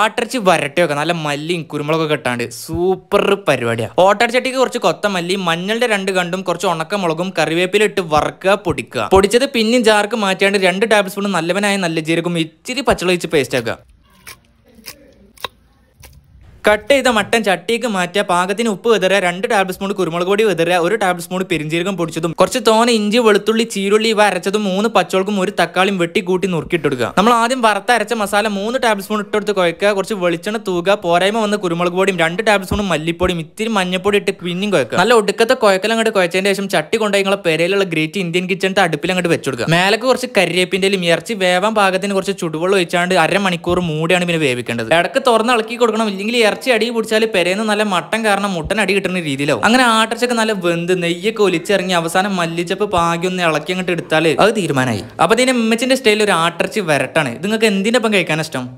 ആട്ടർച്ചി വരട്ടെ ഒക്കെ നല്ല മല്ലിയും കുരുമുളകൊക്കെ ഇട്ടാണ്ട് സൂപ്പർ പരിപാടിയാണ് ഓട്ടർച്ചട്ടിക്ക് കുറച്ച് കൊത്തമല്ലി മഞ്ഞളുടെ രണ്ട് കണ്ടും കുറച്ച് ഉണക്കമുളകും കറിവേപ്പില ഇട്ട് വറുക്കുക പൊടിക്കുക പൊടിച്ചത് പിന്നെയും ജാർക്ക് മാറ്റിയാണ്ട് രണ്ട് ടേബിൾ സ്പൂൺ നല്ലവനായ നല്ല ജീരകം ഇച്ചിരി പച്ചളിച്ച് പേസ്റ്റ് ആക്കുക കട്ട് ചെയ്ത മട്ടൻ ചട്ടിക്ക് മാറ്റുക പാകത്തിന് ഉപ്പ് വെതറുക രണ്ട് ടേബിൾ സ്പൂൺ കുരുമുളക് പൊടി വെതറുക ഒരു ടേബിൾ സ്പൂൺ പെരിഞ്ചീരകം പൊടിച്ചതും കുറച്ച് തോന ഇഞ്ചി വെളുത്തുള്ളി ചീരുള്ളി ഇവ അരച്ചതും മൂന്ന് പച്ചോൾക്കും ഒരു തക്കാളിയും വെട്ടി കൂട്ടി നുറുക്കിട്ടെടുക്കുക നമ്മൾ ആദ്യം വറുത്ത അരച്ച മസാല മൂന്ന് ടേബിൾ സ്പൂൺ ഇട്ടെടുത്ത് കുഴക്കുക കുറച്ച് വെളിച്ചെണ്ണ തൂക പോരായ്മ വന്ന് കുരുമുളക് പൊടിയും രണ്ട് ടേബിൾ സ്പൂൺ മല്ലിപ്പൊടിയും ഇത്തിരി മഞ്ഞപ്പൊടി ഇട്ട് പിന്നെയും കുഴക്കുക നല്ല ഒടുക്കത്തെ കുഴക്കൽ അങ്ങോട്ട് കുഴച്ചതിന് ശേഷം ചട്ടി കൊണ്ടുപോയി പെരയിലുള്ള ഗ്രേറ്റ് ഇന്ത്യൻ കിച്ചണിന്റെ അടുപ്പിൽ അങ്ങോട്ട് വെച്ചുകൊടുക്കുക മേലക്ക് കുറച്ച് കരിയേപ്പിന്റെയും ഇറച്ചി വേവാൻ പാകത്തിന് കുറച്ച് ചുടുവെള്ളം ഒഴിച്ചാണ്ട് അരമണിക്കൂർ മൂടിയാണ് പിന്നെ വേവിക്കേണ്ടത് ഇടക്ക് തുറന്ന് ഇളക്കി കൊടുക്കണം ഇല്ലെങ്കിൽ ഇറച്ചി അടി പിടിച്ചാൽ പെരേന്ന് നല്ല മട്ടൻ കാരണം മുട്ടൻ അടി കിട്ടുന്ന രീതിയിലാവും അങ്ങനെ ആട്ടർച്ചൊക്കെ നല്ല വെന്ത് നെയ്യൊക്കെ ഒലിച്ചിറങ്ങി അവസാനം മല്ലിച്ചപ്പ് പാകി ഒന്ന് ഇളക്കി അങ്ങോട്ട് എടുത്താൽ അത് തീരുമാനമായി അപ്പോൾ ഇതിൻ്റെ എമ്മച്ചിന്റെ സ്റ്റൈലിൽ ഒരു ആട്ടർച്ചി വരട്ടാണ് നിങ്ങൾക്ക് എന്തിനൊപ്പം ഒപ്പം കഴിക്കാൻ ഇഷ്ടം